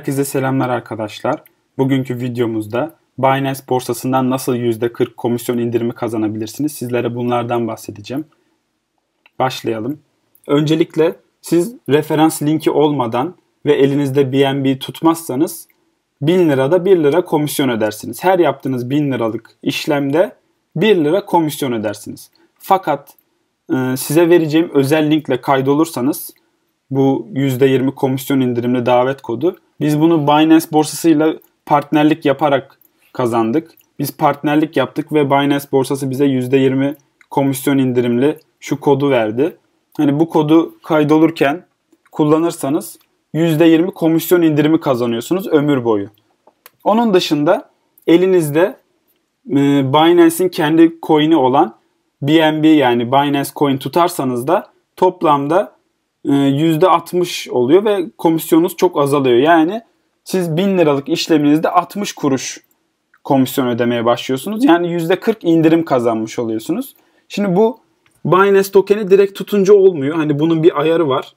Herkese selamlar arkadaşlar. Bugünkü videomuzda Binance borsasından nasıl %40 komisyon indirimi kazanabilirsiniz? Sizlere bunlardan bahsedeceğim. Başlayalım. Öncelikle siz referans linki olmadan ve elinizde BNB tutmazsanız 1000 lirada 1 lira komisyon ödersiniz. Her yaptığınız 1000 liralık işlemde 1 lira komisyon ödersiniz. Fakat e, size vereceğim özel linkle kaydolursanız bu %20 komisyon indirimli davet kodu biz bunu Binance borsasıyla partnerlik yaparak kazandık. Biz partnerlik yaptık ve Binance borsası bize %20 komisyon indirimli şu kodu verdi. Hani bu kodu kaydolurken kullanırsanız %20 komisyon indirimi kazanıyorsunuz ömür boyu. Onun dışında elinizde e, Binance'in kendi coin'i olan BNB yani Binance Coin tutarsanız da toplamda %60 e, oluyor ve komisyonunuz çok azalıyor. Yani siz 1000 liralık işleminizde 60 kuruş komisyon ödemeye başlıyorsunuz. Yani %40 indirim kazanmış oluyorsunuz. Şimdi bu Binance tokeni direkt tutunca olmuyor. Hani bunun bir ayarı var.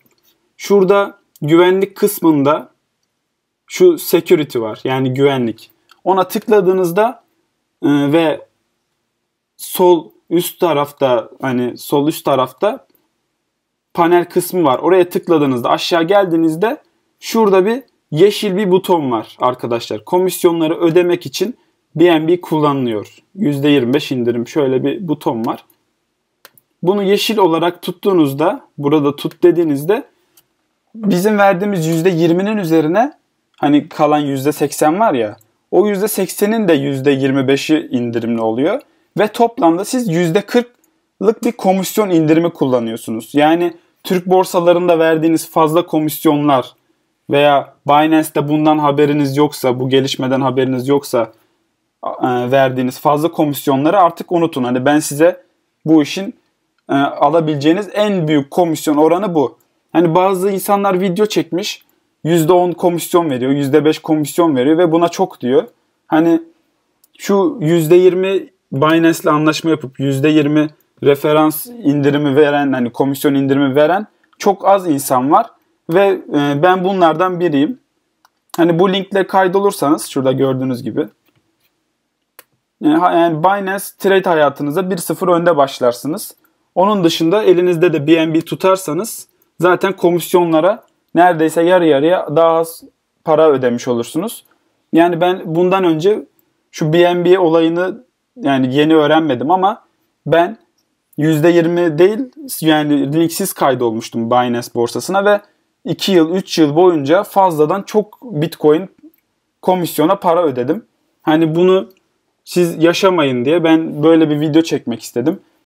Şurada güvenlik kısmında şu security var. Yani güvenlik. Ona tıkladığınızda e, ve sol üst tarafta hani sol üst tarafta panel kısmı var. Oraya tıkladığınızda aşağı geldiğinizde şurada bir yeşil bir buton var arkadaşlar. Komisyonları ödemek için BNB kullanılıyor. %25 indirim şöyle bir buton var. Bunu yeşil olarak tuttuğunuzda burada tut dediğinizde bizim verdiğimiz %20'nin üzerine hani kalan %80 var ya o %80'in de %25'i indirimli oluyor. Ve toplamda siz %40 bir komisyon indirimi kullanıyorsunuz. Yani Türk borsalarında verdiğiniz fazla komisyonlar veya Binance'te bundan haberiniz yoksa, bu gelişmeden haberiniz yoksa e, verdiğiniz fazla komisyonları artık unutun. Hani ben size bu işin e, alabileceğiniz en büyük komisyon oranı bu. Hani bazı insanlar video çekmiş %10 komisyon veriyor, %5 komisyon veriyor ve buna çok diyor. Hani şu %20 Binance'le anlaşma yapıp %20 referans indirimi veren hani komisyon indirimi veren çok az insan var ve e, ben bunlardan biriyim. Hani bu linkle kaydolursanız şurada gördüğünüz gibi yani Binance trade hayatınıza 1-0 önde başlarsınız. Onun dışında elinizde de BNB tutarsanız zaten komisyonlara neredeyse yarı yarıya daha az para ödemiş olursunuz. Yani ben bundan önce şu BNB olayını yani yeni öğrenmedim ama ben %20 değil yani linksiz kaydolmuştum Binance borsasına ve 2 yıl 3 yıl boyunca fazladan çok Bitcoin komisyona para ödedim. Hani bunu siz yaşamayın diye ben böyle bir video çekmek istedim.